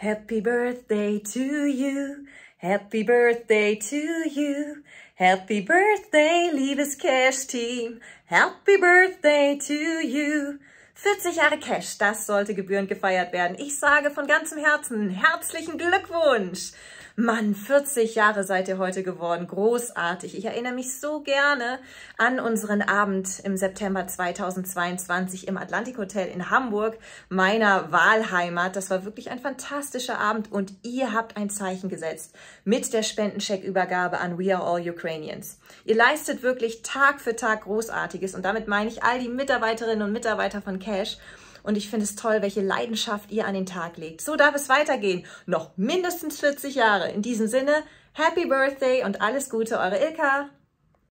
Happy birthday to you, happy birthday to you, happy birthday, liebes Cash-Team, happy birthday to you. 40 Jahre Cash, das sollte gebührend gefeiert werden. Ich sage von ganzem Herzen herzlichen Glückwunsch. Mann, 40 Jahre seid ihr heute geworden. Großartig. Ich erinnere mich so gerne an unseren Abend im September 2022 im Atlantik Hotel in Hamburg, meiner Wahlheimat. Das war wirklich ein fantastischer Abend und ihr habt ein Zeichen gesetzt mit der Spendencheckübergabe an We Are All Ukrainians. Ihr leistet wirklich Tag für Tag Großartiges und damit meine ich all die Mitarbeiterinnen und Mitarbeiter von Cash und ich finde es toll, welche Leidenschaft ihr an den Tag legt. So darf es weitergehen. Noch mindestens 40 Jahre. In diesem Sinne, Happy Birthday und alles Gute, eure Ilka.